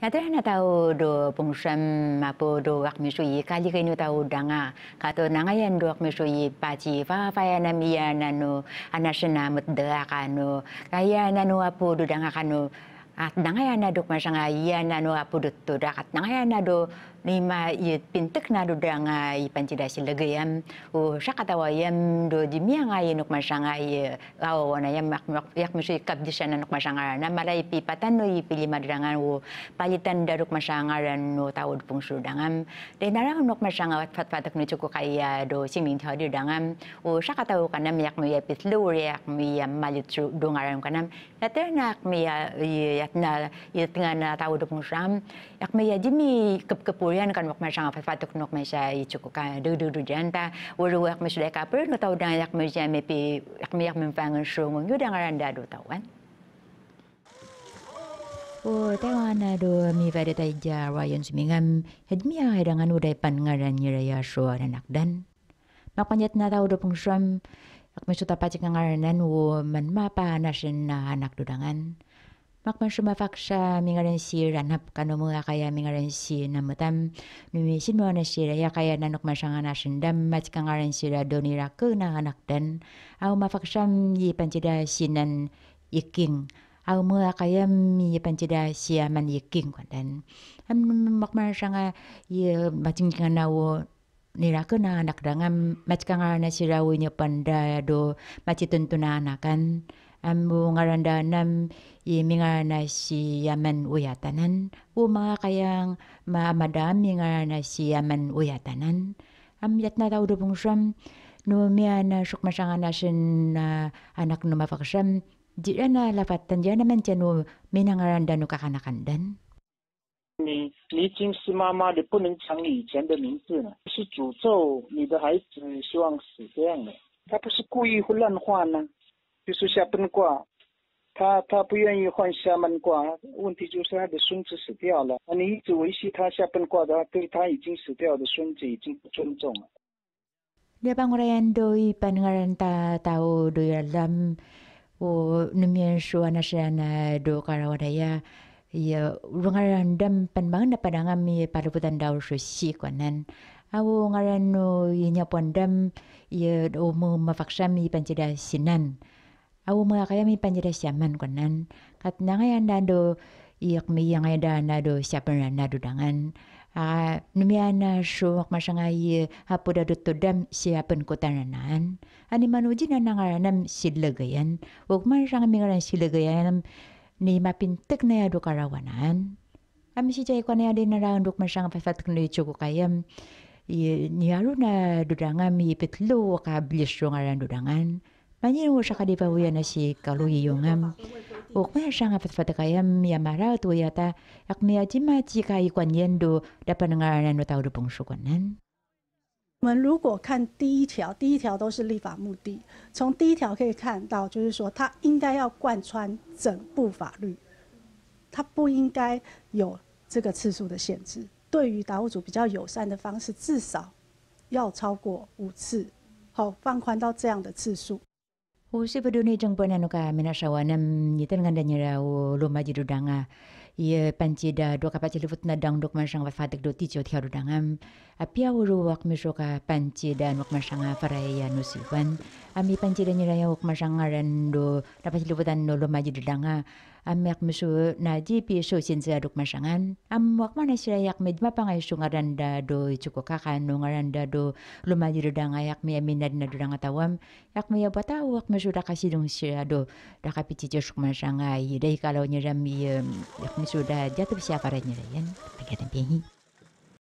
Yadra na tao do pungsem mapo do wak misui kali kainu tao danga kato nanga yan do wak misui paci fa fa ya, ya na miya nanu anasena ka kanu kaya nanu apu do danga kanu at nanga yan ya ya na do masanga yan nanu apu do to dakat nanga yan na do Nima yit pintek na do danga i pancida silaga yam, o shakata wa yam do di mia nga yinuk ma shanga i lawa e, wana yam mak mak yak mishi kap di shana nuk ma shanga rana, mala i pipa tan no i ma danga o palitan daruk ma shanga ran no tawo di pung shu danga, de nara nuk ma shanga wak fat fatak no cukuk kaya e, do siming tawo di danga, o shakata wa kanam yak mi yap it yak mi yam malit shu do nga ran kanam, na ter na yak mi yat na yit nga na pung shu yak mi yadi mi kep kepur kurian kan wak majang apa fatuk nok maja i cukup kan du du du janta wuru wak masuk deka kapur no tau dang yak maja mepi yak miyak mempangan sungu nyu dan tau do tawan. O tawana do mi vade tai ja rayon simingam hedmia hedangan udai pan ngaran nyiraya oh, so anak dan panjat na tau do pengsuam yak masuk tapacik ngaranan wu man pa nasin na anak dudangan makman suma faksa mingaren si ranap kano mo akaya mingaren si namutam mimisin mua na si raya kaya nanok masangan asundam matikang aren si ra doni rako na anak dan au faksha mi pancida si nan iking au mua kaya mi pancida si aman iking kwan am makman sanga ye matikang nawo Nira ko na anak ma matikang aren si rawi niya panda do matitun tunanakan. anakan. amu ngarandanam imingarana si yaman uyatanan u mga kayang maamadam mingarana si yaman uyatanan amyat na tau dubong siyam no miya na sukmasangan na sin na anak no mapakasam di na lapatan di naman siya no minangaranda no kakanakandan 你离经师妈妈的不能讲你以前的名字了，是诅咒你的孩子希望死这样的，他不是故意会乱画呢。就是下崩卦，他他不愿意换下闷卦。问题就是他的孙子死掉了。你一直维系他下崩卦的，对他已经死掉的孙子已经不尊重了。都一般个人打打都要我说那那都呀，人不等我个人 mi muraqayami panjelasaman konan katnangayan do iqmiyangay dana do siapanana dudangan a numiana shumak masangai hapuda siapa siapan tananan ani manuji nam silagayan ugman sang mingaran silagayan ni mapintek na yado karawanan ami si jay kona yadi narang duk masang fasat kundi cukup kayam ni na dudangan mi petlo ka blis ngaran dudangan 我们如果看第一条，第一条都是立法目的。从第一条可以看到，就是说它应该要贯穿整部法律，它不应该有这个次数的限制。对于岛主比较友善的方式，至少要超过五次，好，放宽到这样的次数。Usi peduni jeng pun anu ka mina sawanam yitan nganda nyirau loma jidu danga. Iya, panci da dua kapa cilifut na dang dok masang wa fatik do tijo tiha Api Apia ru wak miso ka panci da nuk masang a faraya nusifan Ami panci da nyirau wak masang ngaran do dapat cilifutan do loma jidu danga amek mesu naji pi sin sinzi aduk masangan am wak mana sirayak med pangai su da do cukup kakan no ngaranda do lumajir dang ayak mi aminad na durang atawam yak me apa ta wak mesu dakasi dong sira do dakapi cicu su masangai dai kalau nyeram mi iya, yak mesu da jatuh siapa ranya yan pegadang pihi